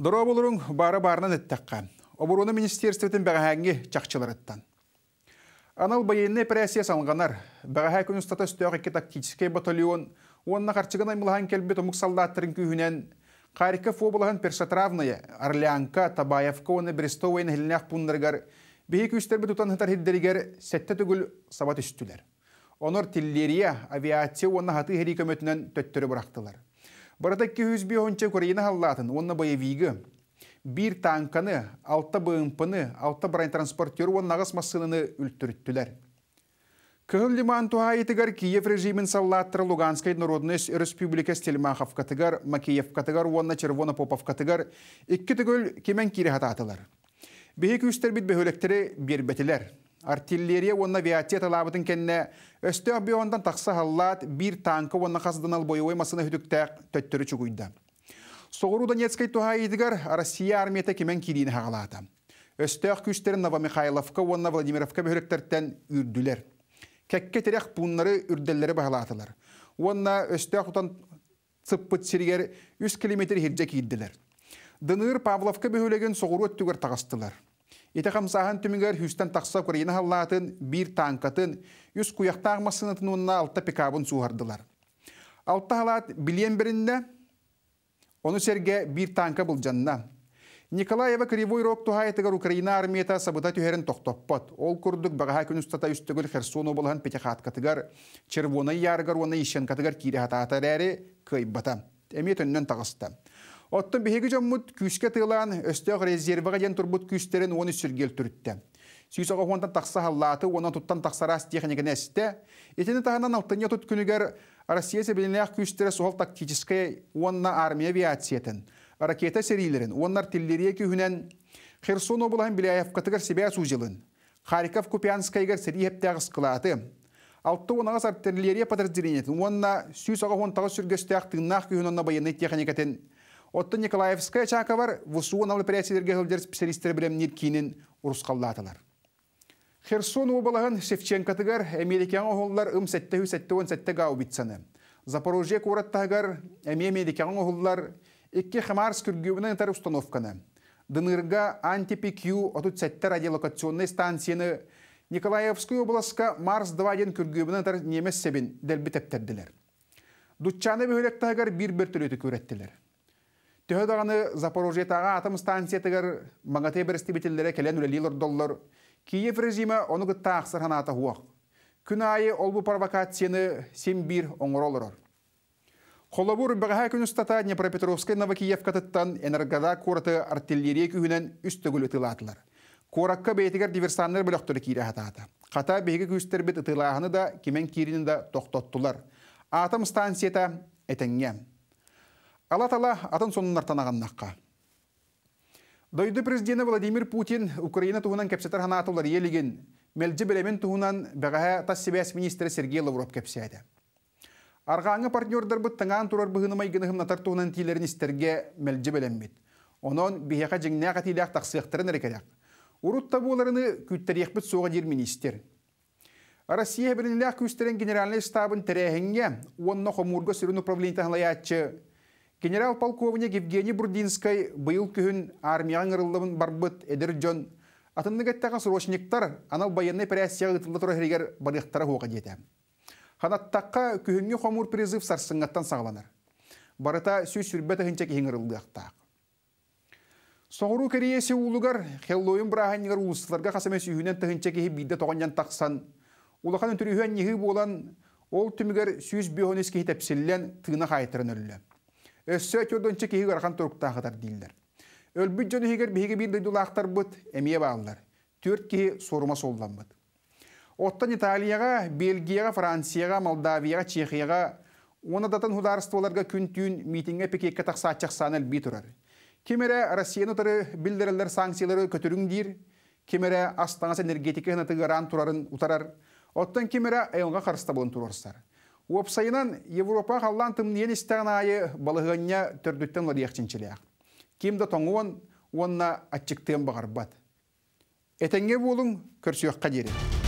Дұра болырың бары барынан әттәққа. Обороны министерстветін бәғәңге чақчылырыттан. Анал байынны операция салғанар, бәғәхә күн ұстата үстіяғы тактический батальон, онына қарчығын аймылған келбе тұмық солдаттырын күйінен, Харьков облаған Першатравная, Орлянка, Табаевка, оны Брестовайын хілінәқ пұндыргар, бейік үстербі тұтан хытар хиддерігер сәтті сабат үстілер. Онор тиллерия, авиация, онына хаты хері көмөтінен төттірі бұрақтылар кі үзбе ғонча көрейіні халлатын, онна боевигі. Бір танканы, алты бұымпыны, алта брайн транспортер оннағыз масыныны үлттүріттілер. Кығыл лиман туайытыгар Киев режимін саллаттыры Луганской Народной Республика Стельмахов қатыгар, Макеев қатыгар, онна Червона Попов қатыгар, үкі түгіл кемен кері хататылар. Бейік үстер бит бөхөлектері бербетілер артиллерия онна виатет алаабытын кенне өстө биондан тақса халлаат бир танкы онна ал боевой масына хүтүктээк төттөрү чугуйда соғыру донецкай тухаидыгар россия армията кимен кириин хагалаата өстөк күчтерин новомихайловка Онна владимировка бөхүрөктөрттен үрдүлер кекке терек пуннары үрделлери баһалаатылар онна өстөөх утан цыппыт сиригер үс километр хирже кииддилер дыныыр павловка бөхүлеген соғыру өттүгөр тагастылар Ете қамсахан түмігер хүстен тақса көрейіні халлатын, бір танкатын, үс куяқтағы онына алта пикабын суғардылар. Алта халат білен бірінде, оны серге бир танка бұл жанна. Николаева Кривой Рог Украина армията сабыта түһерін тоқтоппот. Ол күрдік бағаға күн ұстата үстігіл Херсону болған петехаткатыгар, червоны яргар оны ишенкатыгар кире хататар әрі көйббата. Әмет өннен тағысты. Оттын биһиги жоммут күске тыылаан өстөөх резервыға ден турбут күстерін оны сүргел түрүттэ. Сүйіс оға хуантан тақса халлаты, онан туттан тақсарас техникін әсті. Етені тағынан алтынне тұт күнігер Россия себелінеяқ күстері соғал тактическе онна армия авиациятын, ракета серийлерін, оннар тілдерия күйінен Херсон облағын Беляев кытығыр себе сузелін. Харьков Купянскайгер серии ептәғыс қылаты. Алты онағыз артиллерия патырдзеренетін, онна сүйіс оға хуантағы сүргестіяқ тыңнақ күйінен онна техникатын Отты Николаевская чака бар, вусуын алып пресидерге хөлдер специалистер білем неркинін ұрысқаллатылар. Херсон обалағын Шевченкатыгар Американ оғыллар ұм сәтті хүй сәтті он сәтті Запорожье кураттағар әме Американ оғыллар екі хамар скүргеуінен тар установканы. Дынырға антипик пк отут сәтті радиолокационной станцияны Николаевскую обласка Марс-2 ден күргеуінен тар немес сәбін дәлбі тәптәрділер. Дутчаны бөлектағар бір-бір түлеті көреттілер. Төһөд ағаны атом станция тігір, маңаты келен доллар. Киев режимі оны гыттақ сырхана хуақ. Күн айы ол бұ провокацияны Симбир оңыролырыр. Холобур бәғаға күн ұстата Днепропетровскі Новокиев катыттан энергода қорыты артиллерия күйінен үстігіл ұтылатылар. Қоракқа бейтігер диверсанлар біліктілі кейрі ататы. Қата бейгі күстер біт да кемен кейрінің да тоқтоттылар. Атом станцията әтенген. Алла Алатала атын сонунар танағаннаққа. Дойды президенті Владимир Путин Украина туғынан кәпсетір атылар елеген мәлді білемен туғынан бәғаға тас министрі Сергей Лавров кәпседі. Арғаңы партнердар бұт тыңан тұрар бұғынымай гынығымнатар туғынан тейлерін істерге мәлді білембет. Онон бияқа жыңна қатилақ тақсықтырын әрекедақ. Урутта боларыны күттірек бұт соға дер министр. Россия бірінілі ақ генеральный штабын тірәхінге, онны қомурғы сүрін управлентахылаятшы Генерал-полковник Евгений Бурдинский был күхін армия ырылдымын барбыт эдер жон. Атынныгаттағы срочниктар анал баянны прәссияғы ұтылы тұры херігер барықтары хуға дейді. Ханаттаққа күхінгі хомур призыв сарсыңаттан сағыланыр. Барыта сүз сүрбет хінчек ең ырылдықтақ. Соғыру кереесе улығар, хеллойын браханнигар улыстыларға қасаме сүйінен тығынчек ехі бейді тоғаннан тақсан. Улақан өтірігуен ехі болан, ол түмігер сүйіз бүйонес кейі тұғына қайтырын өссө көрдөнчө киһи көрхан торуктаагытар дииллер өлбүт жөну хигер биһиги биир дойдулаахтар быт эмие бааллар төрт киһи сорума солдан быт оттан италияга бельгияга францияга молдавияга чехияга онадатын хударстволарга күн түйін митинге пикекке таксаатчаксаан элби турар кимере россияны тұры билдерелер санкциялары көтөрүң диир кимере астаңас энергетика тыгыран турарын утарар оттон кимере айылга карыста болон турарсар Уапсайынан Европа қаллан тымнен істәғін айы балығынна түрдіттен ларияқчынчілер. Кемді тоңуын онна бағар бағарбат. Әтенге болың көрсіуққа